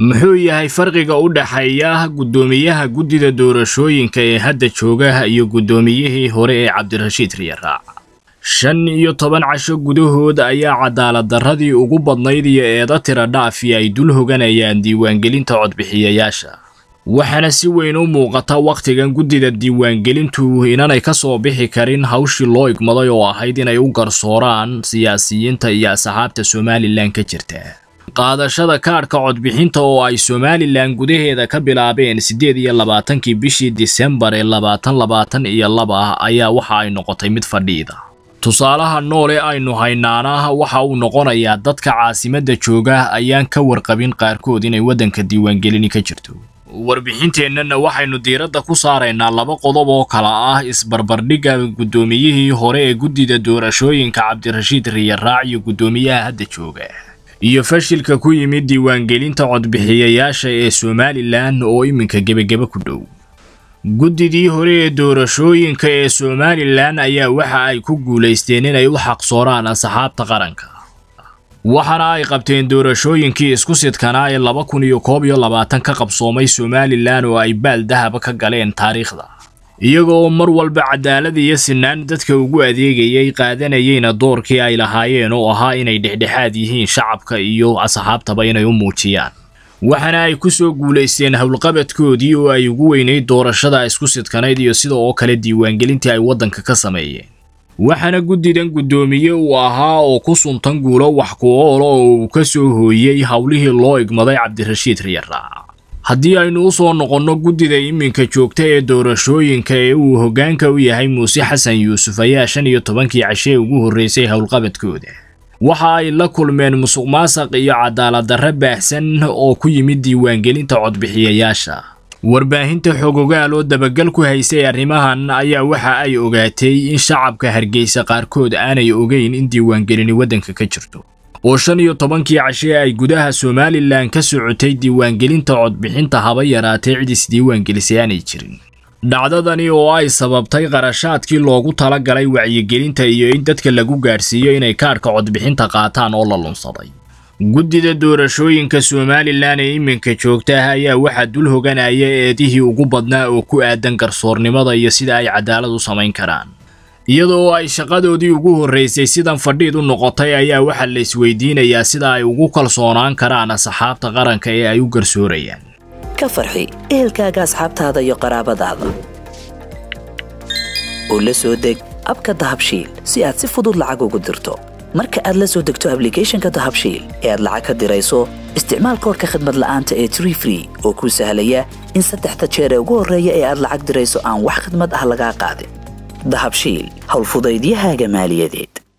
muxuu yahay farqiga u dhaxeeya guddoomiyaha guddida doorashooyinka ee hadda joogaha iyo guddoomiyihii hore ee cabdirashiid riyaraac shan iyo toban casho gudahood ayaa cadaalad darradii ugu badnayd iyo eeda tira dhaafi ay dul hoganayaan diiwaangelinta codbixiyayaasha waxaana si weyn u muuqata wakhtigan guddida diiwaangelintu inaanay ka soo bixi karin hawshii loo igmaday oo ahayd inay u garsooraan siyaasiyiinta iyo asxaabta somalilan ka jirta qaadashada kaadhka codbixinta oo ay somalilan gudaheeda ka bilaabeen siddeed iyo labaatankii bishii disembar ee labaatan labaatan iyo laba ayaa waxa ay noqotay mid fadhiida tusaalaha nool noole aynu haynaanaha waxa uu noqonayaa dadka caasimadda jooga ayaan ka warqabin qaarkood inay waddanka diiwaangelini ka jirto warbixinteennana waxaynu diiradda ku saaraynaa laba qodob oo kala ah isbarbardhigga guddoomiyihii hore ee guddida doorashooyinka cabdirashiid riyaraac iyo guddoomiyaha hadda jooga iyo fashilka ku yimid diiwaangelinta codbixiyayaasha ee somalilan oo iminka gebageba ku dhow guddidii hore ee doorashooyinka ee somalilan ayaa waxa ay ku guulaysteen inay u xaqsooraan asxaabta qaranka waxaana ay qabteen doorashooyinkii isku sidkanaa ee laba kun iyo koob iyo labaatan ka qabsoomay somalilan oo ay baal dahaba ka galeen taariikhda iyagoo mar walba cadaalad iyo sinaan dadka ugu adeegayay qaadanayeyna doorkii ay lahaayeen oo ahaa inay dhexdhexaad yihiin shacabka iyo asxaabtaba inay u muujiyaan waxaana ay ku soo guulaysteen howlqabadkoodii oo ay ugu weynayd doorashada isku sidkanayd iyo sida oo kale diiwaangelintii ay waddanka ka sameeyeen waxaana guddidan guddoomiye uu ahaa oo ku suntan guulo wax ku oolo oo uu ka soo hooyey howlihii loo igmaday cabdirashiid riyaraac haddii aynu u soo noqonno guddida iminka joogta ee doorashooyinka ee uu hoggaanka u yahay muuse xasan yuusuf ayaa shan iyo tobankii cashee ugu horraysay howlqabadkooda waxa ay la kulmeen musuq maasaq iyo cadaaladdarre baahsan oo ku yimid diiwaangelinta codbixiyayaasha warbaahinta xogogaal oo dabagal ku haysay arrimahan ayaa waxa ay ogaatay in shacabka hargeysa qaarkood aanay ogeyn in diiwaangelini waddanka ka jirto oo shan iyo tobankii cashee ay gudaha somalilan ka socotay diiwaangelinta codbixinta haba yaraatee cid isdiiwaangelisay aanay jirin dhacdadani oo ay sababtay qarashaadkii loogu tala galay wacyigelinta iyo in dadka lagu gaadhsiiyo inay kaadhka codbixinta qaataan oo la lunsaday guddida doorashooyinka somalilan ee iminka joogta ah ayaa waxaa dul hoganaya eedihii ugu badnaa oo ku aadan garsoornimada iyo sida ay cadaalad u samayn karaan iyadoo ay shaqadoodii ugu horraysay sidan fadhiid u noqotay ayaa waxaa la isweydiinayaa sida ay ugu kalsoonaan karaan asxaabta qaranka ee ay u garsoorayaan ka farxi ehelkaaga asxaabtaada iyo qaraabadaada oo la soo deg abka dahabshiil si aad si fudud lacag ugu dirto marka aad la soo degto ablicathonka dahabshiil ee aad lacag ka dirayso isticmaal koorka khadmad la'aanta ee tree oo kuu sahlaya in saddexda jeer ee ugu horreeya ee aad lacag dirayso aan wax khidmad ah lagaa qaadin دهبشيل هالفضيديها جمال يديد